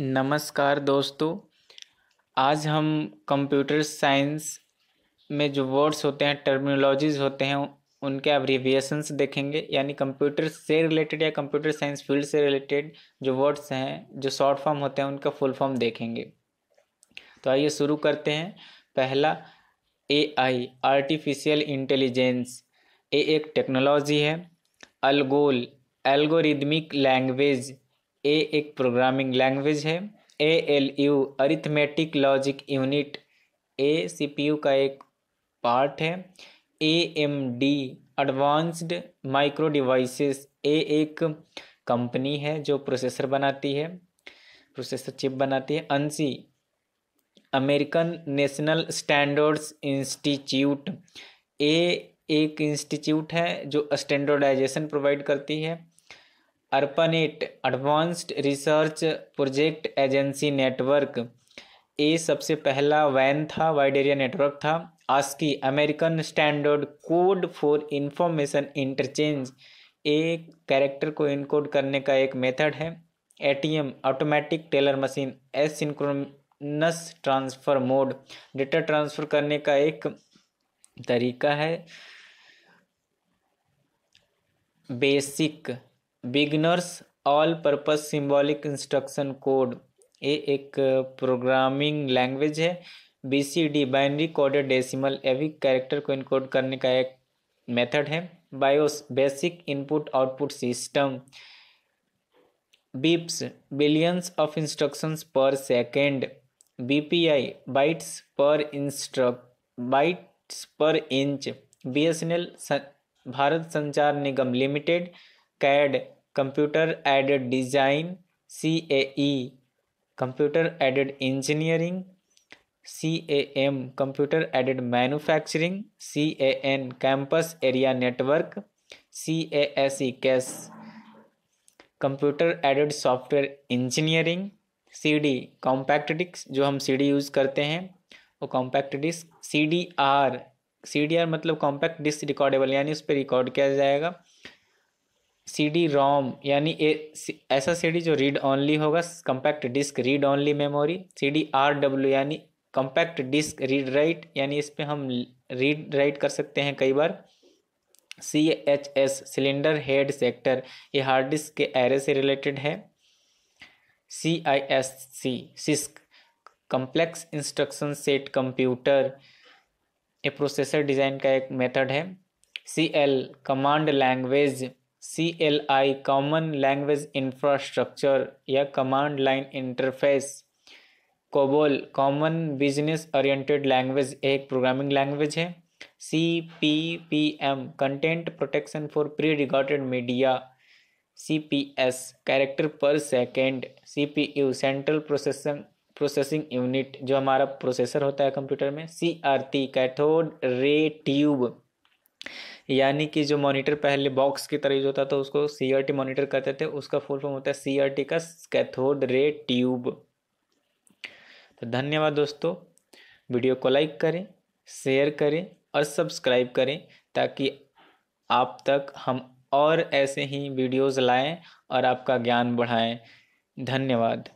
नमस्कार दोस्तों आज हम कंप्यूटर साइंस में जो वर्ड्स होते हैं टर्मिनोलॉजीज होते हैं उनके एब्रीविएशंस देखेंगे यानी कंप्यूटर से रिलेटेड या कंप्यूटर साइंस फील्ड से रिलेटेड जो वर्ड्स हैं जो शॉर्ट फॉर्म होते हैं उनका फुल फॉर्म देखेंगे तो आइए शुरू करते हैं पहला ए आई आर्टिफिशियल इंटेलिजेंस ए एक टेक्नोलॉजी है अलगोल एल्गोरिदमिक लैंग्वेज ए एक प्रोग्रामिंग लैंग्वेज है A L U arithmetic logic unit ए सी पी यू का एक पार्ट है A M D advanced micro devices ए एक कंपनी है जो प्रोसेसर बनाती है प्रोसेसर चिप बनाती है ANSI American national standards institute ए एक इंस्टीट्यूट है जो स्टैंडर्डाइजेशन प्रोवाइड करती है ARPANET advanced research project agency network ये सबसे पहला वैन था वाइड एरिया नेटवर्क था ASCII American standard code for information interchange एक कैरेक्टर को इनकोड करने का एक मेथड है ATM automatic teller machine asynchronous transfer mode data transfer करने का एक तरीका है BASIC beginners all purpose symbolic instruction code ये एक प्रोग्रामिंग लैंग्वेज है B C D binary coded decimal एवी भी कैरेक्टर को इनकोड करने का एक मेथड है BIOS basic input output system BIPS billions of instructions per second B P I bytes per इंस्ट्रक bytes per inch B S N L Bharat Sanchar Nigam limited CAD computer aided design C A E computer aided engineering C A M computer aided manufacturing C A N campus area network C A S E CASE computer aided software engineering C D compact disc जो हम C D use करते हैं वो compact disc C D R C D R मतलब compact disc recordable यानी उस पर record किया जाएगा सी डी रोम यानी ऐसा सी डी जो रीड ऑनली होगा compact disc read only memory C D R W यानी कंपैक्ट डिस्क रीड राइट यानी इस पर हम रीड राइट कर सकते हैं कई बार C H S cylinder head sector ये हार्ड डिस्क के एरे से रिलेटेड है C I S C CISC complex instruction set computer ये प्रोसेसर डिज़ाइन का एक मेथड है C L command language C L I common language infrastructure या command line interface COBOL common business oriented language एक programming language है C P P M content protection for pre recorded media C P S character per second C P U central processing processing unit जो हमारा processor होता है computer में C R T cathode ray tube यानी कि जो monitor पहले box की तरह यूज होता था उसको सी आर टी मॉनिटर कहते थे उसका फुल फॉर्म होता है सी आर टी का कैथोड रे ट्यूब तो धन्यवाद दोस्तों वीडियो को लाइक करें शेयर करें और सब्सक्राइब करें ताकि आप तक हम और ऐसे ही वीडियोज़ लाएं और आपका ज्ञान बढ़ाएं धन्यवाद